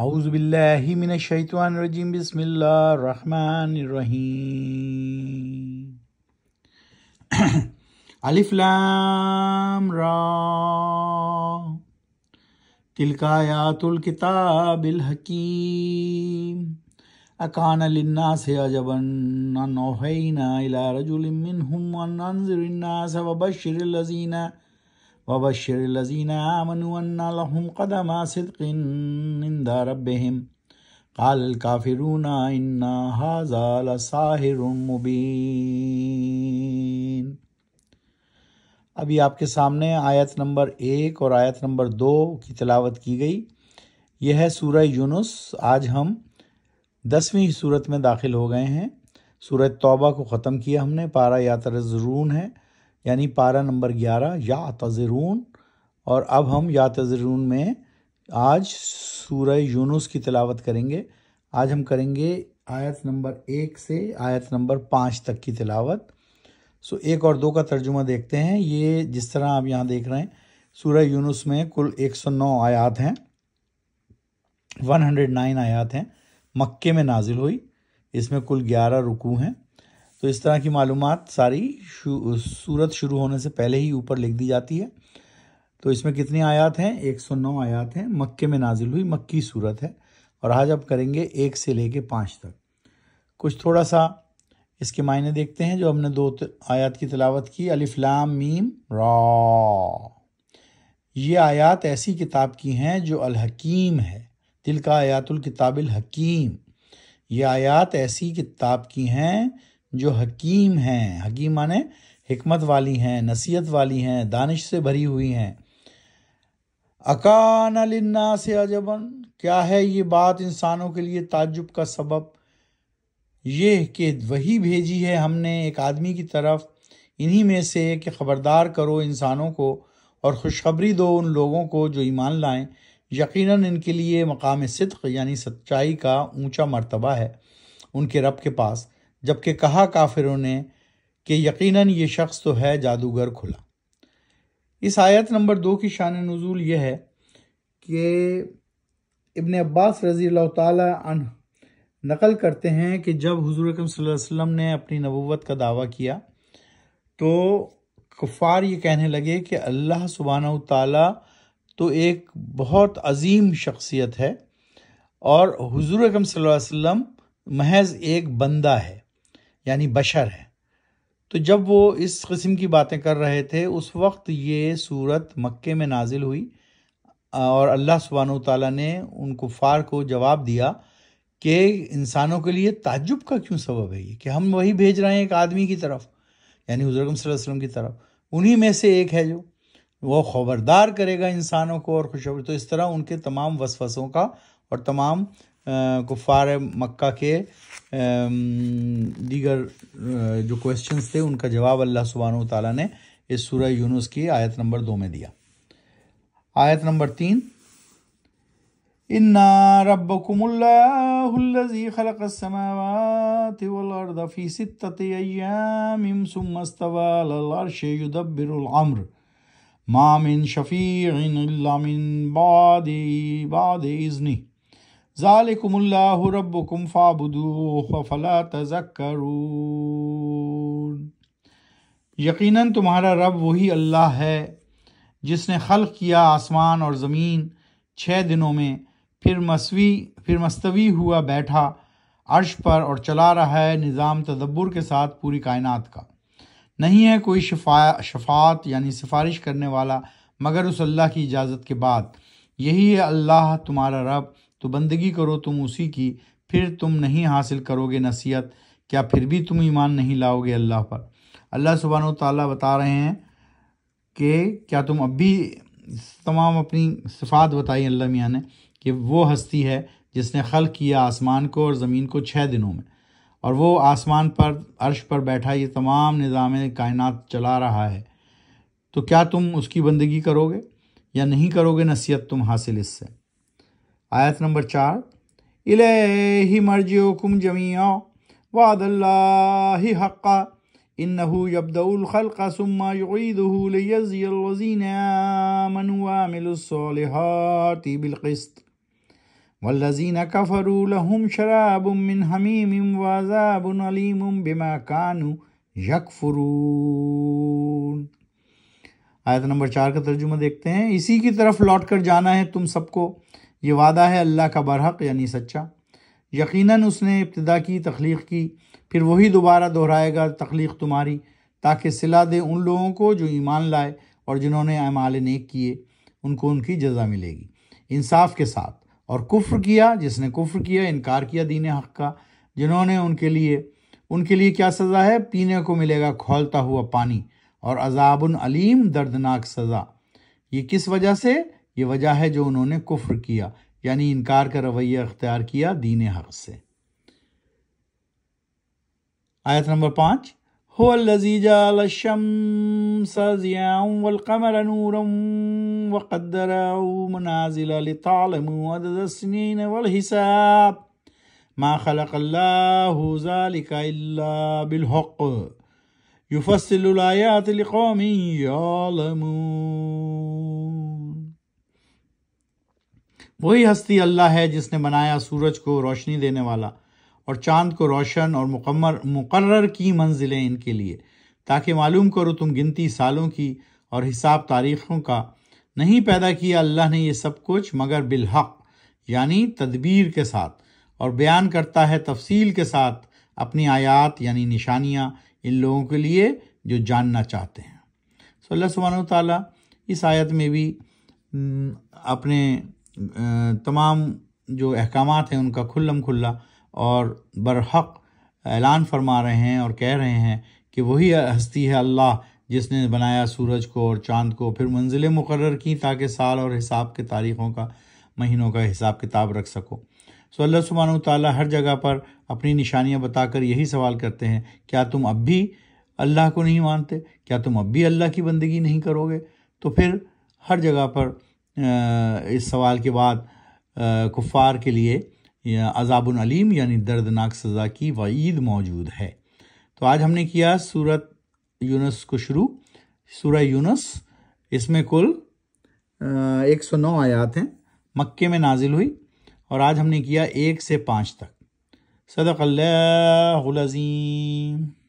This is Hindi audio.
أعوذ بالله من الشيطان الرجيم بسم الله الرحمن الرحيم ألف لام را تلك آيات الكتاب الحكيم أكان للناس عجبا أن أوحينا إلى رجل منهم أن أنذر الناس وبشر الذين وبشر الذين آمنوا أن لهم قدما صدق عند ربهم قال الكافرون إن هذا لساحر مبين अभी आपके सामने आयत नंबर एक और आयत नंबर दो की तलावत की गई यह है सूरह यूनुस आज हम दसवीं सूरत में दाखिल हो गए हैं सूरत तौबा को ख़त्म किया हमने पारा यातर ज़रून है यानी पारा नंबर ग्यारह या तज़रून और अब हम या तज़रून में आज सूरह यूनुस की तिलावत करेंगे आज हम करेंगे आयत नंबर एक से आयत नंबर पाँच तक की तिलावत सो एक और दो का तर्जुमा देखते हैं ये जिस तरह आप यहाँ देख रहे हैं सूरह यूनुस में कुल 109 आयात हैं 109 आयात हैं मक्के में नाजिल हुई इसमें कुल 11 रुकू हैं तो इस तरह की मालूम सारी सूरत शुरू होने से पहले ही ऊपर लिख दी जाती है तो इसमें कितनी आयात हैं 109 आयात हैं मक्के में नाजिल हुई मक्की सूरत है और आज आप करेंगे एक से लेके पाँच तक कुछ थोड़ा सा इसके मायने देखते हैं जो हमने दो आयात की तलावत की अलिफ्लाम मीम रॉ ये आयात ऐसी किताब की हैं जो अलहकीम है दिल का आयातुल किताबिल हकीम ये आयात ऐसी किताब की हैं जो हकीम हैं हकीम माने हमत वाली हैं नसीहत वाली हैं दानिश से भरी हुई हैं अकान लन्ना से अजबन क्या है ये बात इंसानों के लिए ताजुब का सबब ये कि वही भेजी है हमने एक आदमी की तरफ इन्हीं में से कि ख़बरदार करो इंसानों को और खुशखबरी दो उन लोगों को जो ईमान लाएं यकीनन इनके लिए मकाम सिद्क यानी सच्चाई का ऊंचा मर्तबा है उनके रब के पास जबकि कहा काफिरों ने कि यकीनन ये शख्स तो है जादूगर खुला इस आयत नंबर दो की शान नज़ुल यह है कि इबन अब्बास रज़ी तन नकल करते हैं कि जब हजूर वसल्लम ने अपनी नबूवत का दावा किया तो कुफार ये कहने लगे कि अल्लाह सुबहाना ताला तो एक बहुत अजीम शख्सियत है और हजूर वसल्लम महज एक बंदा है यानी बशर है तो जब वो इस कस्म की बातें कर रहे थे उस वक्त ये सूरत मक्के में नाजिल हुई और अल्लाह सुबहान ताली ने उन कुफ़ार को जवाब दिया कि इंसानों के लिए ताजुब का क्यों सबब है ये कि हम वही भेज रहे हैं एक आदमी की तरफ यानी हजरकम वसल्लम की तरफ उन्हीं में से एक है जो वो खबरदार करेगा इंसानों को और खुश तो इस तरह उनके तमाम वसवसों का और तमाम कुफ़ार मक्का के Um, दीगर uh, जो क्वेश्चंस थे उनका जवाब अल्लाह सुबहान तला ने इस सूरह यूनुस की आयत नंबर दो में दिया आयत नंबर तीन इन्ना रब्बकुमुल्लाहुल्लज़ी ज़ालिकुमुल्लाहु रब्बुकुम फ़ाबुदूह फ़ला तज़क्करून यकीनन तुम्हारा रब वही अल्लाह है जिसने खल्क़ किया आसमान और ज़मीन छः दिनों में फिर मसवी फिर मस्तवी हुआ बैठा अर्श पर और चला रहा है निज़ाम तदब्बर के साथ पूरी कायनात का नहीं है कोई शफा शफात यानी सिफारिश करने वाला मगर उस अल्लाह की इजाज़त के बाद यही है अल्लाह तुम्हारा रब तो बंदगी करो तुम उसी की फिर तुम नहीं हासिल करोगे नसीहत क्या फिर भी तुम ईमान नहीं लाओगे अल्लाह पर अल्लाह सुबहान तला बता रहे हैं कि क्या तुम अब भी तमाम अपनी सफ़ात बताई अल्लाह मियाँ ने कि वो हस्ती है जिसने खल किया आसमान को और ज़मीन को छः दिनों में और वो आसमान पर अर्श पर बैठा ये तमाम निज़ाम कायनात चला रहा है तो क्या तुम उसकी बंदगी करोगे या नहीं करोगे नसीहत तुम हासिल इससे आयत नंबर चार इले ही मर्जियो कुम जमिया वादल्ला हमीम बिमा कानू यकफरून आयत नंबर चार का तर्जुमा देखते हैं इसी की तरफ लौट कर जाना है तुम सबको ये वादा है अल्लाह का बरहक यानी सच्चा यकीनन उसने इब्तदा की तख्लीक की फिर वही दोबारा दोहराएगा तख्लीक तुम्हारी ताकि सिला दे उन लोगों को जो ईमान लाए और जिन्होंने अमाल नेक किए उनको उनकी जजा मिलेगी इंसाफ के साथ और कुफ्र किया जिसने कुफ्र किया इनकार किया दीन हक़ का जिन्होंने उनके लिए उनके लिए क्या सज़ा है पीने को मिलेगा खोलता हुआ पानी और अजाबन अलीम दर्दनाक सज़ा ये किस वजह से ये वजह है जो उन्होंने कुफ्र किया यानी इनकार का रवैया अख्तियार किया दीन हक से आयत नंबर पाँच هو الذي جعل الشمس ضياء والقمر نورا وقدره منازل لتعلموا عدد السنين والحساب ما خلق الله ذلك إلا بالحق يفصل الآيات لقوم يعلمون वही हस्ती अल्लाह है जिसने बनाया सूरज को रोशनी देने वाला और चांद को रोशन और मुकम्मर मुकर्र की मंजिलें इनके लिए ताकि मालूम करो तुम गिनती सालों की और हिसाब तारीखों का नहीं पैदा किया अल्लाह ने ये सब कुछ मगर बिलहक यानी तदबीर के साथ और बयान करता है तफसील के साथ अपनी आयात यानी निशानियाँ इन लोगों के लिए जो जानना चाहते हैं सो अल्लाह सुबहान ताली इस आयत में भी अपने तमाम जो अहकाम हैं उनका खुल्लम खुल्ला और बरहक ऐलान फरमा रहे हैं और कह रहे हैं कि वही हस्ती है अल्लाह जिसने बनाया सूरज को और चांद को फिर मंजिलें मुकर की ताकि साल और हिसाब के तारीख़ों का महीनों का हिसाब किताब रख सको सो अल्लाह सुबहान ताली हर जगह पर अपनी निशानियाँ बताकर यही सवाल करते हैं क्या तुम अब भी अल्लाह को नहीं मानते क्या तुम अब भी अल्लाह की बंदगी नहीं करोगे तो फिर हर जगह पर इस सवाल के बाद कुफ़ार के लिए अजाबन अलीम यानी दर्दनाक सज़ा की वईद मौजूद है तो आज हमने किया सूरत यूनस को शुरू सूरह यूनस इसमें कुल एक सौ नौ आयात हैं मक्के में नाजिल हुई और आज हमने किया एक से पाँच तक सदक़ल्लाज़ीम